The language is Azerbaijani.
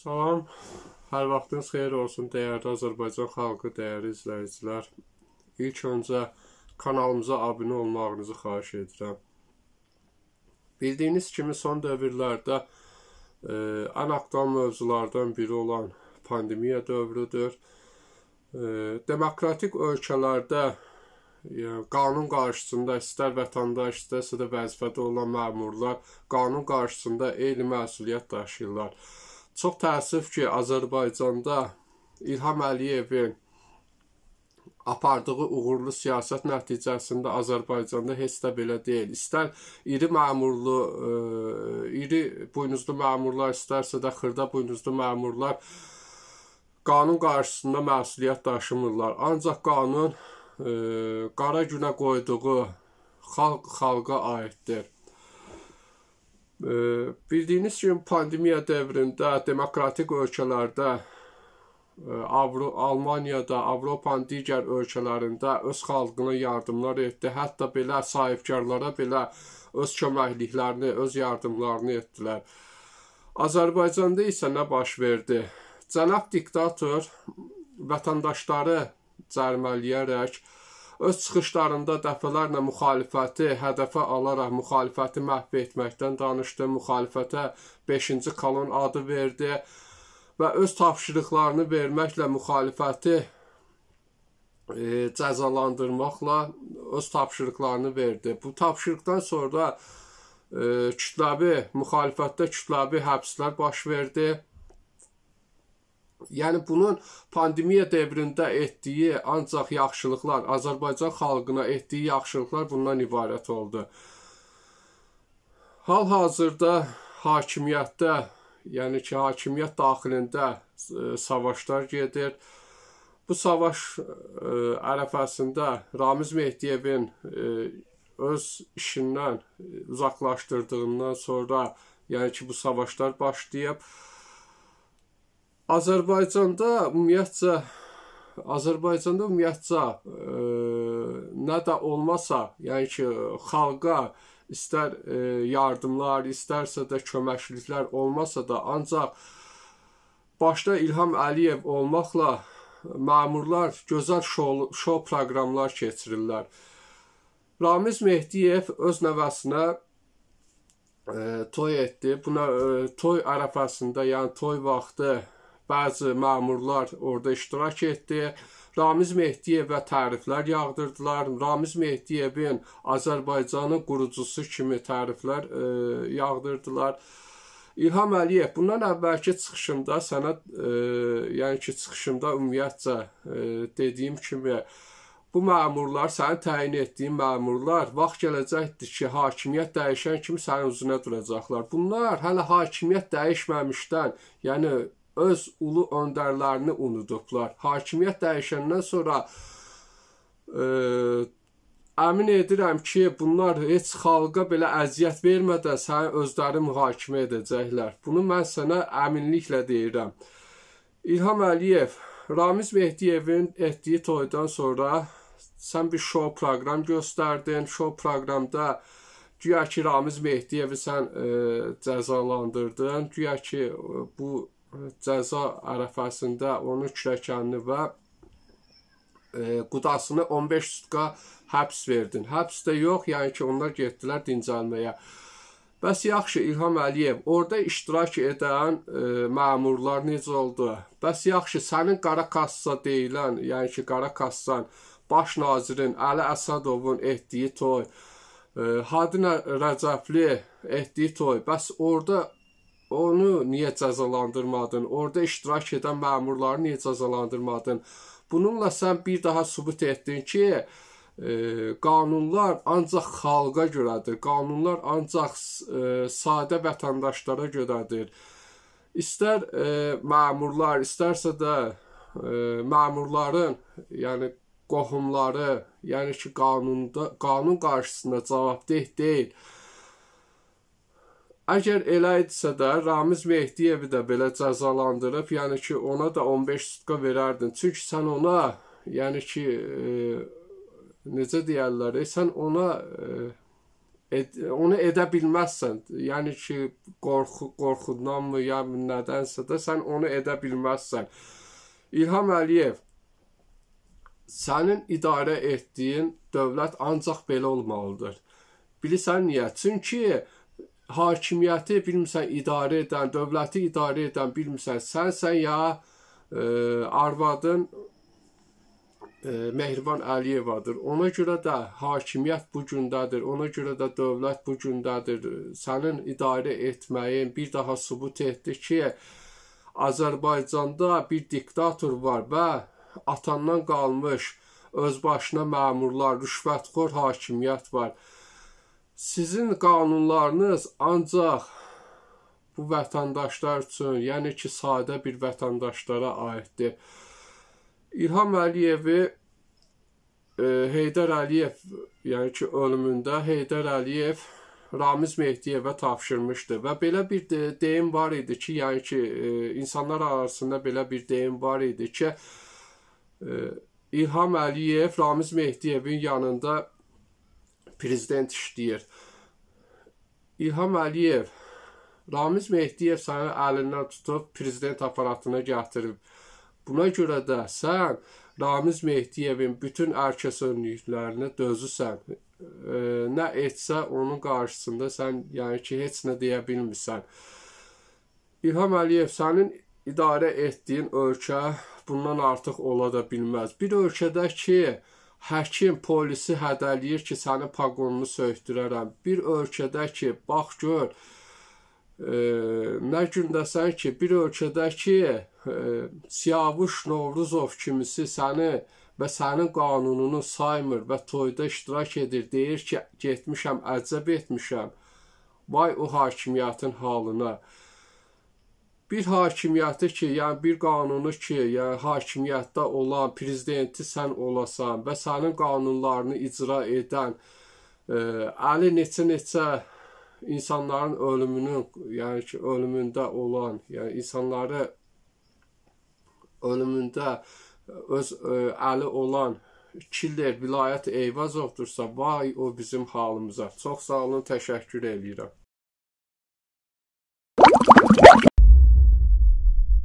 Salam. Hər vaxtınız xeyir olsun dəyərli Azərbaycan xalqı, dəyərli izləyicilər. İlk öncə kanalımıza abunə olmağınızı xahiş edirəm. Bildiyiniz kimi son dövrlərdə e, ən aktual mövzulardan biri olan pandemiya dövrüdür. E, demokratik ölkələrdə yəni, qanun qarşısında istər vətəndaş, istərsə də vəzifədə olan məmurlar qanun qarşısında eyni məsuliyyət daşıyırlar. Çox təəssüf ki, Azərbaycanda İlham Əliyevin apardığı uğurlu siyasət nəticəsində Azərbaycanda heç də belə deyil. İstər iri məmurlu, e, iri buynuzlu məmurlar, istərsə də xırda buynuzlu məmurlar qanun qarşısında məsuliyyət daşımırlar. Ancaq qanun ə, e, qara günə qoyduğu xalq xalqa aiddir. Bildiyiniz kimi pandemiya dövründə demokratik ölkələrdə e, Avro Almaniyada, Avropanın digər ölkələrində öz xalqına yardımlar etdi. Hətta belə sahibkarlara belə öz köməkliklərini, öz yardımlarını etdilər. Azərbaycanda isə nə baş verdi? Cənab diktator vətəndaşları cərimələyərək öz çıxışlarında dəfələrlə müxalifəti hədəfə alaraq müxalifəti məhv etməkdən danışdı, müxalifətə 5-ci kolon adı verdi və öz tapşırıqlarını verməklə müxalifəti e, cəzalandırmaqla öz tapşırıqlarını verdi. Bu tapşırıqdan sonra da e, kütləvi müxalifətdə kütləvi həbslər baş verdi Yəni bunun pandemiya dövründə etdiyi ancaq yaxşılıqlar, Azərbaycan xalqına etdiyi yaxşılıqlar bundan ibarət oldu. Hal-hazırda hakimiyyətdə, yəni ki, hakimiyyət daxilində ə, e, savaşlar gedir. Bu savaş ə, e, ərəfəsində Ramiz Mehdiyevin ə, e, öz işindən uzaqlaşdırdığından sonra, yəni ki, bu savaşlar başlayıb. Azərbaycanda ümumiyyətcə Azərbaycanda ümumiyyətcə ə, e, nə də olmasa, yəni ki, xalqa istər ə, e, yardımlar, istərsə də köməkliklər olmasa da, ancaq başda İlham Əliyev olmaqla məmurlar gözəl şou, şou proqramlar keçirirlər. Ramiz Mehdiyev öz nəvəsinə ə, e, toy etdi. Buna ə, toy ərəfəsində, yəni toy vaxtı Bəzi məmurlar orada iştirak etdi. Ramiz Mehdiyevə təriflər yağdırdılar. Ramiz Mehdiyevin Azərbaycanın qurucusu kimi təriflər e, yağdırdılar. İlham Əliyev bundan əvvəlki çıxışımda sənə e, yəni ki çıxışımda ümumiyyətcə e, dediyim kimi bu məmurlar, sənin təyin etdiyin məmurlar vaxt gələcəkdir ki, hakimiyyət dəyişən kimi sənin üzünə duracaqlar. Bunlar hələ hakimiyyət dəyişməmişdən, yəni öz ulu önderlərini unudublar. Hakimiyyət dəyişəndən sonra e, əmin edirəm ki, bunlar heç xalqa belə əziyyət vermədən səni özləri mühakimə edəcəklər. Bunu mən sənə əminliklə deyirəm. İlham Əliyev Ramiz Mehdiyevin etdiyi toydan sonra sən bir show proqram göstərdin. Show proqramda güya ki Ramiz Mehdiyevi sən e, cəzalandırdın. Güya ki e, bu cəza ərəfəsində onu kürəkənli və e, qudasını 15 sutka həbs verdin. Həbs də yox, yəni ki, onlar getdilər dincəlməyə. Bəs yaxşı İlham Əliyev, orada iştirak edən e, məmurlar necə oldu? Bəs yaxşı sənin qara kassa deyilən, yəni ki, qara kassan baş nazirin Əli Əsədovun etdiyi toy, e, Hadi Rəcəfli etdiyi toy. Bəs orada Onu niyə cəzalandırmadın? Orda iştirak edən məmurları niyə cəzalandırmadın? Bununla sən bir daha sübut etdin ki, e, qanunlar ancaq xalqa görədir. Qanunlar ancaq e, sadə vətəndaşlara görədir. İstər e, məmurlar, istərsə də e, məmurların, yəni qohumları, yəni ki, qanunda qanun qarşısında cavabdeh deyil. deyil Əgər elə etsə də Ramiz Mehdiyevi də belə cəzalandırıb, yəni ki, ona da 15 sutka verərdin. Çünki sən ona, yəni ki, e, necə deyirlər, e, sən ona e, et, onu edə bilməzsən. Yəni ki, qorxu qorxudanmı, ya nədənsə də sən onu edə bilməzsən. İlham Əliyev sənin idarə etdiyin dövlət ancaq belə olmalıdır. Bilirsən niyə? Çünki hakimiyyəti bilmirsən idarə edən, dövləti idarə edən bilmirsən sənsən ya e, arvadın e, Mehriban Əliyevadır. Ona görə də hakimiyyət bu gündədir. Ona görə də dövlət bu gündədir. Sənin idarə etməyin bir daha sübut etdi ki, Azərbaycanda bir diktator var və atandan qalmış öz başına məmurlar, rüşvətxor hakimiyyət var. Sizin qanunlarınız ancaq bu vətəndaşlar üçün, yəni ki, sadə bir vətəndaşlara aiddir. İlham Əliyevi e, Heydər Əliyev, yəni ki, ölümündə Heydər Əliyev Ramiz Mehdiyevə tapşırmışdı və belə bir deyim var idi ki, yəni ki, e, insanlar arasında belə bir deyim var idi ki, e, İlham Əliyev Ramiz Mehdiyevin yanında prezident işləyir. İlham Əliyev Ramiz Mehdiyev səni əlindən tutub prezident aparatına gətirib. Buna görə də sən Ramiz Mehdiyevin bütün ərkəsönlüklərinə dözüsən. E, nə etsə onun qarşısında sən yəni ki heç nə deyə bilmirsən. İlham Əliyev sənin idarə etdiyin ölkə bundan artıq ola da bilməz. Bir ölkədə ki, Həkim polisi hədələyir ki, səni paqonunu söhtürərəm. Bir ölkədə ki, bax gör, e, nə gündəsən ki, bir ölkədə ki, e, Siyavuş Novruzov kimisi səni və sənin qanununu saymır və toyda iştirak edir, deyir ki, getmişəm, əcəb etmişəm. Vay o hakimiyyətin halına bir hakimiyyəti ki, yəni bir qanunu ki, yəni hakimiyyətdə olan prezidenti sən olasan və sənin qanunlarını icra edən ə, e, əli neçə-neçə insanların ölümünün, yəni ki, ölümündə olan, yəni insanları ölümündə öz ə, e, əli olan Killer vilayət Eyvazovdursa, vay o bizim halımıza. Çox sağ olun, təşəkkür eləyirəm.